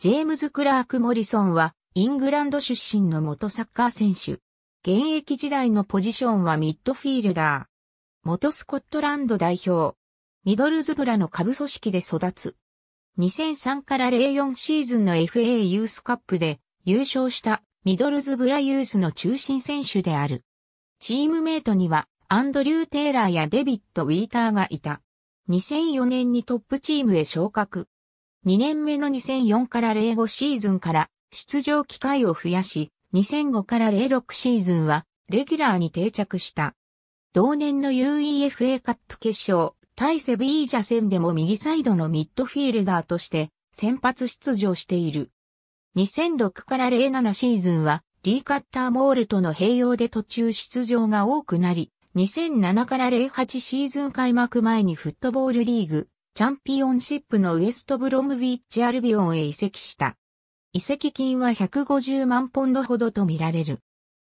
ジェームズ・クラーク・モリソンは、イングランド出身の元サッカー選手。現役時代のポジションはミッドフィールダー。元スコットランド代表。ミドルズブラの下部組織で育つ。2003から04シーズンの FA ユースカップで優勝したミドルズブラユースの中心選手である。チームメイトにはアンドリュー・テイラーやデビッド・ウィーターがいた。2004年にトップチームへ昇格。2年目の2004から05シーズンから出場機会を増やし、2005から06シーズンはレギュラーに定着した。同年の UEFA カップ決勝、対セビージャ戦でも右サイドのミッドフィールダーとして先発出場している。2006から07シーズンはリーカッターモールとの併用で途中出場が多くなり、2007から08シーズン開幕前にフットボールリーグチャンピオンシップのウエストブロムウィッチアルビオンへ移籍した。移籍金は150万ポンドほどとみられる。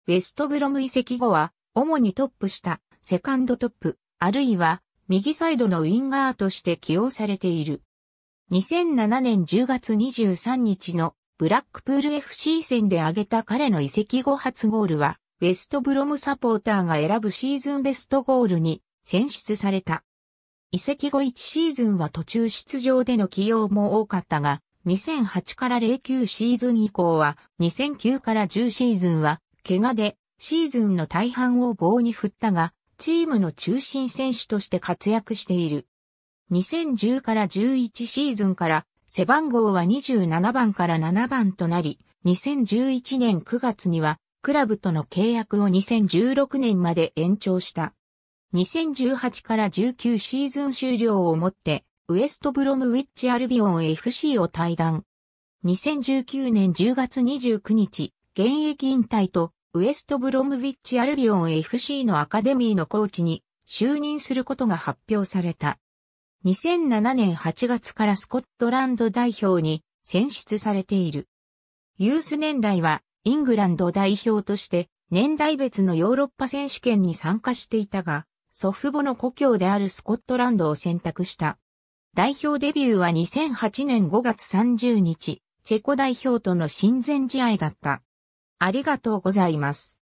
ウェストブロム移籍後は、主にトップした、セカンドトップ、あるいは、右サイドのウィンガーとして起用されている。2007年10月23日のブラックプール FC 戦で挙げた彼の移籍後初ゴールは、ウェストブロムサポーターが選ぶシーズンベストゴールに選出された。移籍後1シーズンは途中出場での起用も多かったが、2008から09シーズン以降は、2009から10シーズンは、怪我で、シーズンの大半を棒に振ったが、チームの中心選手として活躍している。2010から11シーズンから、背番号は27番から7番となり、2011年9月には、クラブとの契約を2016年まで延長した。2018から19シーズン終了をもって、ウエストブロムウィッチアルビオン FC を退団。2019年10月29日、現役引退と、ウエストブロムウィッチアルビオン FC のアカデミーのコーチに就任することが発表された。2007年8月からスコットランド代表に選出されている。ユース年代はイングランド代表として年代別のヨーロッパ選手権に参加していたが、祖父母の故郷であるスコットランドを選択した。代表デビューは2008年5月30日、チェコ代表との親善試合だった。ありがとうございます。